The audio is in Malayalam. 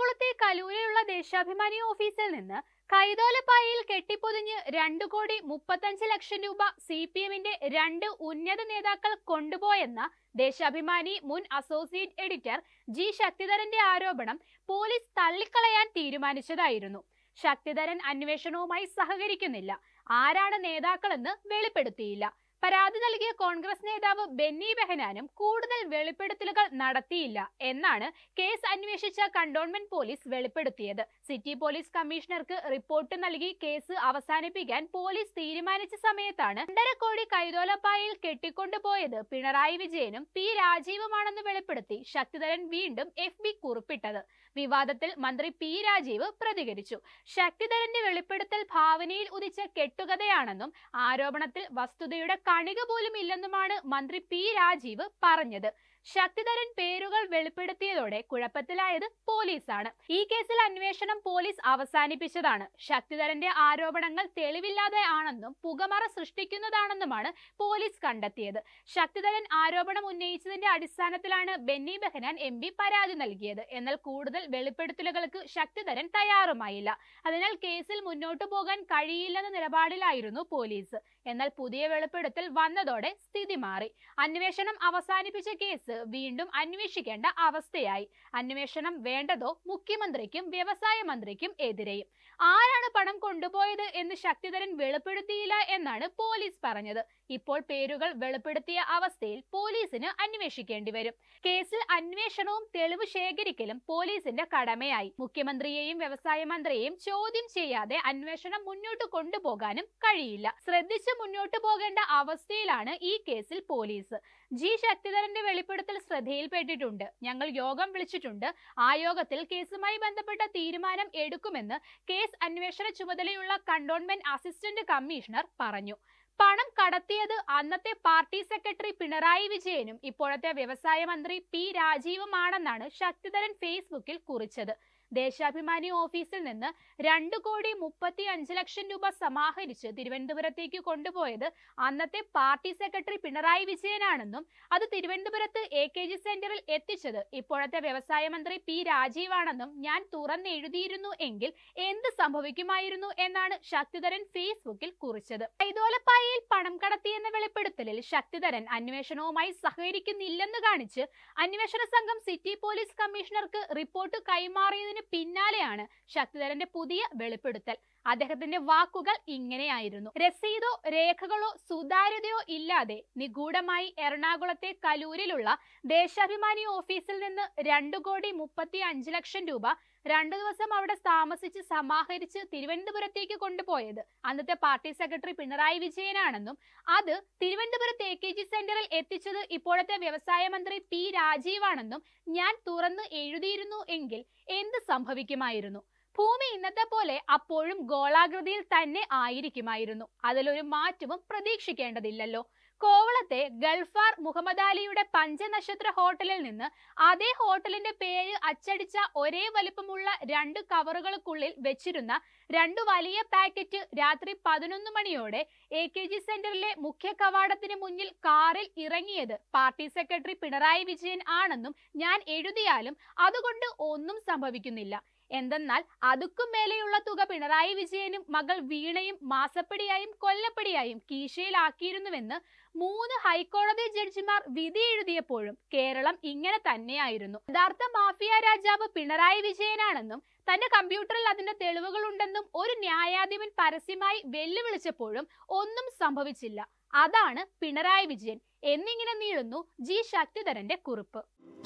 എറണാകുളത്തെ കലൂരിലുള്ള ദേശാഭിമാനി ഓഫീസിൽ നിന്ന് കൈതോലപ്പായയിൽ കെട്ടിപ്പൊതിഞ്ഞ് രണ്ടു കോടി മുപ്പത്തഞ്ച് ലക്ഷം രൂപ സി പി എമ്മിന്റെ രണ്ട് ഉന്നത നേതാക്കൾ കൊണ്ടുപോയെന്ന ദേശാഭിമാനി മുൻ അസോസിയേറ്റ് എഡിറ്റർ ജി ശക്തിധരന്റെ ആരോപണം പോലീസ് തള്ളിക്കളയാൻ തീരുമാനിച്ചതായിരുന്നു ശക്തിധരൻ അന്വേഷണവുമായി സഹകരിക്കുന്നില്ല ആരാണ് നേതാക്കളെന്ന് വെളിപ്പെടുത്തിയില്ല പരാതി നൽകിയ കോൺഗ്രസ് നേതാവ് ബെന്നി ബെഹനാനും കൂടുതൽ വെളിപ്പെടുത്തലുകൾ നടത്തിയില്ല എന്നാണ് കേസ് അന്വേഷിച്ച കണ്ടോൺമെന്റ് പോലീസ് വെളിപ്പെടുത്തിയത് സിറ്റി പോലീസ് കമ്മീഷണർക്ക് റിപ്പോർട്ട് നൽകി കേസ് അവസാനിപ്പിക്കാൻ പോലീസ് തീരുമാനിച്ച സമയത്താണ് രണ്ടര കോടി കൈതോലപ്പായയിൽ കെട്ടിക്കൊണ്ടുപോയത് പിണറായി വിജയനും പി രാജീവുമാണെന്ന് വെളിപ്പെടുത്തി ശക്തിധരൻ വീണ്ടും എഫ് ബി കുറിപ്പിട്ടത് വിവാദത്തിൽ മന്ത്രി പി രാജീവ് പ്രതികരിച്ചു ശക്തിധരന്റെ വെളിപ്പെടുത്തൽ ഭാവനയിൽ ഉദിച്ച കെട്ടുകഥയാണെന്നും ആരോപണത്തിൽ വസ്തുതയുടെ കണിക പോലും ഇല്ലെന്നുമാണ് മന്ത്രി പി രാജീവ് പറഞ്ഞത് ശക്തിധരൻ പേരുകൾ വെളിപ്പെടുത്തിയതോടെ കുഴപ്പത്തിലായത് പോലീസാണ് ഈ കേസിൽ അന്വേഷണം പോലീസ് അവസാനിപ്പിച്ചതാണ് ശക്തിധരന്റെ ആരോപണങ്ങൾ തെളിവില്ലാതെ ആണെന്നും പുകമറ സൃഷ്ടിക്കുന്നതാണെന്നുമാണ് പോലീസ് കണ്ടെത്തിയത് ശക്തിധരൻ ആരോപണം ഉന്നയിച്ചതിന്റെ അടിസ്ഥാനത്തിലാണ് ബെന്നി ബെഹനാൻ എം പരാതി നൽകിയത് എന്നാൽ കൂടുതൽ വെളിപ്പെടുത്തലുകൾക്ക് ശക്തിധരൻ തയ്യാറുമായില്ല അതിനാൽ കേസിൽ മുന്നോട്ടു പോകാൻ കഴിയില്ലെന്ന നിലപാടിലായിരുന്നു പോലീസ് എന്നാൽ പുതിയ വെളിപ്പെടുത്തൽ വന്നതോടെ സ്ഥിതി മാറി അന്വേഷണം അവസാനിപ്പിച്ച കേസ് വീണ്ടും അന്വേഷിക്കേണ്ട അവസ്ഥയായി അന്വേഷണം വേണ്ടതോ മുഖ്യമന്ത്രിക്കും വ്യവസായ മന്ത്രിക്കും എതിരെയും ആരാണ് പണം കൊണ്ടുപോയത് എന്ന് ശക്തിധരൻ വെളിപ്പെടുത്തിയില്ല എന്നാണ് പോലീസ് പറഞ്ഞത് ഇപ്പോൾ പേരുകൾ വെളിപ്പെടുത്തിയ അവസ്ഥയിൽ പോലീസിന് അന്വേഷിക്കേണ്ടി വരും കേസിൽ അന്വേഷണവും തെളിവ് ശേഖരിക്കലും പോലീസിന്റെ കടമയായി മുഖ്യമന്ത്രിയെയും വ്യവസായ മന്ത്രിയെയും ചോദ്യം ചെയ്യാതെ അന്വേഷണം മുന്നോട്ട് കൊണ്ടുപോകാനും കഴിയില്ല ശ്രദ്ധിച്ച് മുന്നോട്ട് പോകേണ്ട അവസ്ഥയിലാണ് ഈ കേസിൽ പോലീസ് ജി ശക്തിധരന്റെ വെളിപ്പെടുത്തൽ ശ്രദ്ധയിൽപ്പെട്ടിട്ടുണ്ട് ഞങ്ങൾ യോഗം വിളിച്ചിട്ടുണ്ട് ആ യോഗത്തിൽ കേസുമായി ബന്ധപ്പെട്ട തീരുമാനം എടുക്കുമെന്ന് കേസ് അന്വേഷണ ചുമതലയുള്ള കണ്ടോൺമെന്റ് അസിസ്റ്റന്റ് കമ്മീഷണർ പറഞ്ഞു പണം കടത്തിയത് അന്നത്തെ പാർട്ടി സെക്രട്ടറി പിണറായി വിജയനും ഇപ്പോഴത്തെ വ്യവസായ മന്ത്രി പി രാജീവുമാണെന്നാണ് ശക്തിധരൻ ഫേസ്ബുക്കിൽ കുറിച്ചത് ദേശാഭിമാനി ഓഫീസിൽ നിന്ന് രണ്ടു കോടി മുപ്പത്തി അഞ്ച് ലക്ഷം രൂപ സമാഹരിച്ച് തിരുവനന്തപുരത്തേക്ക് കൊണ്ടുപോയത് അന്നത്തെ പാർട്ടി സെക്രട്ടറി പിണറായി വിജയനാണെന്നും അത് തിരുവനന്തപുരത്ത് എ കെ ജി സെന്ററിൽ എത്തിച്ചത് ഇപ്പോഴത്തെ വ്യവസായ മന്ത്രി പി രാജീവാണെന്നും ഞാൻ തുറന്നെഴുതിയിരുന്നു എങ്കിൽ എന്ത് സംഭവിക്കുമായിരുന്നു എന്നാണ് ശക്തിധരൻ ഫേസ്ബുക്കിൽ കുറിച്ചത് ഐതോലപ്പായയിൽ പണം കടത്തിയെന്ന വെളിപ്പെടുത്തലിൽ ശക്തിധരൻ അന്വേഷണവുമായി സഹകരിക്കുന്നില്ലെന്ന് കാണിച്ച് അന്വേഷണ സംഘം സിറ്റി പോലീസ് കമ്മീഷണർക്ക് റിപ്പോർട്ട് കൈമാറിയതിന് ഇതിന് പിന്നാലെയാണ് ശക്തിധരന്റെ പുതിയ വെളിപ്പെടുത്തൽ അദ്ദേഹത്തിന്റെ വാക്കുകൾ ഇങ്ങനെയായിരുന്നു രസീതോ രേഖകളോ സുതാര്യതയോ ഇല്ലാതെ നിഗൂഢമായി എറണാകുളത്തെ കലൂരിലുള്ള ദേശാഭിമാനി ഓഫീസിൽ നിന്ന് രണ്ടു കോടി മുപ്പത്തി അഞ്ച് ലക്ഷം രൂപ രണ്ടു ദിവസം അവിടെ താമസിച്ച് സമാഹരിച്ച് തിരുവനന്തപുരത്തേക്ക് കൊണ്ടുപോയത് അന്നത്തെ പാർട്ടി സെക്രട്ടറി പിണറായി വിജയനാണെന്നും അത് തിരുവനന്തപുരത്ത് എ കെ ജി സെന്ററിൽ എത്തിച്ചത് ഇപ്പോഴത്തെ വ്യവസായ മന്ത്രി പി രാജീവാണെന്നും ഞാൻ തുറന്ന് എഴുതിയിരുന്നു എങ്കിൽ എന്ത് സംഭവിക്കുമായിരുന്നു ഭൂമി ഇന്നത്തെ പോലെ അപ്പോഴും ഗോളാകൃതിയിൽ തന്നെ ആയിരിക്കുമായിരുന്നു അതിലൊരു മാറ്റവും പ്രതീക്ഷിക്കേണ്ടതില്ലല്ലോ കോവളത്തെ ഗൾഫാർ മുഹമ്മദ് അലിയുടെ പഞ്ചനക്ഷത്ര ഹോട്ടലിൽ നിന്ന് അതേ ഹോട്ടലിന്റെ പേര് അച്ചടിച്ച ഒരേ വലിപ്പമുള്ള രണ്ട് കവറുകൾക്കുള്ളിൽ വെച്ചിരുന്ന രണ്ടു വലിയ പാക്കറ്റ് രാത്രി പതിനൊന്ന് മണിയോടെ എ കെ ജി സെന്ററിലെ മുഖ്യ കവാടത്തിന് മുന്നിൽ കാറിൽ ഇറങ്ങിയത് പാർട്ടി സെക്രട്ടറി പിണറായി വിജയൻ ആണെന്നും ഞാൻ എഴുതിയാലും അതുകൊണ്ട് ഒന്നും സംഭവിക്കുന്നില്ല എന്തെന്നാൽ അതുക്കും മേലെയുള്ള തുക പിണറായി വിജയനും മകൾ വീണയും മാസപ്പടിയായും കൊല്ലപ്പടിയായും കീശയിലാക്കിയിരുന്നുവെന്ന് മൂന്ന് ഹൈക്കോടതി ജഡ്ജിമാർ വിധി എഴുതിയപ്പോഴും കേരളം ഇങ്ങനെ തന്നെയായിരുന്നു യഥാർത്ഥ മാഫിയ രാജാവ് പിണറായി വിജയനാണെന്നും തന്റെ കമ്പ്യൂട്ടറിൽ അതിന്റെ തെളിവുകളുണ്ടെന്നും ഒരു ന്യായാധിപൻ പരസ്യമായി വെല്ലുവിളിച്ചപ്പോഴും ഒന്നും സംഭവിച്ചില്ല അതാണ് പിണറായി വിജയൻ എന്നിങ്ങനെ നീളുന്നു ജി ശക്തിധരന്റെ കുറിപ്പ്